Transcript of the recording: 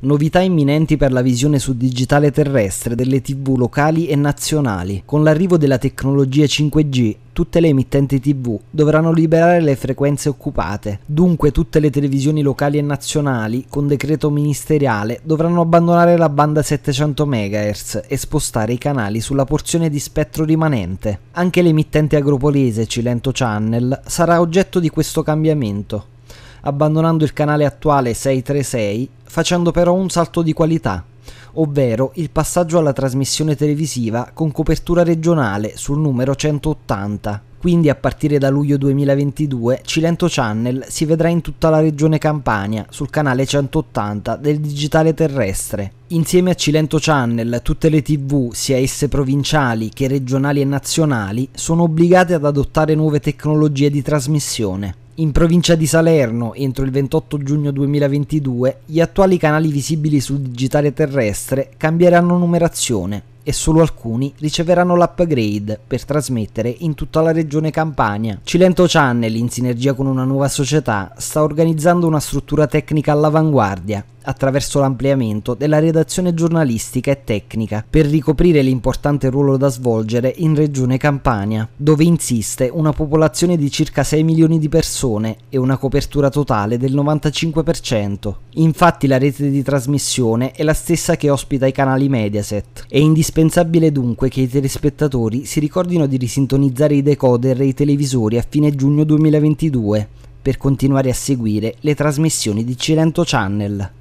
Novità imminenti per la visione su digitale terrestre delle tv locali e nazionali. Con l'arrivo della tecnologia 5G, tutte le emittenti tv dovranno liberare le frequenze occupate. Dunque tutte le televisioni locali e nazionali, con decreto ministeriale, dovranno abbandonare la banda 700 MHz e spostare i canali sulla porzione di spettro rimanente. Anche l'emittente agropolese Cilento Channel sarà oggetto di questo cambiamento abbandonando il canale attuale 636 facendo però un salto di qualità, ovvero il passaggio alla trasmissione televisiva con copertura regionale sul numero 180. Quindi a partire da luglio 2022 Cilento Channel si vedrà in tutta la regione Campania sul canale 180 del digitale terrestre. Insieme a Cilento Channel tutte le tv, sia esse provinciali che regionali e nazionali, sono obbligate ad adottare nuove tecnologie di trasmissione. In provincia di Salerno, entro il 28 giugno 2022, gli attuali canali visibili sul digitale terrestre cambieranno numerazione e solo alcuni riceveranno l'upgrade per trasmettere in tutta la regione Campania. Cilento Channel, in sinergia con una nuova società, sta organizzando una struttura tecnica all'avanguardia attraverso l'ampliamento della redazione giornalistica e tecnica per ricoprire l'importante ruolo da svolgere in Regione Campania, dove insiste una popolazione di circa 6 milioni di persone e una copertura totale del 95%. Infatti la rete di trasmissione è la stessa che ospita i canali Mediaset. È indispensabile dunque che i telespettatori si ricordino di risintonizzare i decoder e i televisori a fine giugno 2022 per continuare a seguire le trasmissioni di Cilento Channel.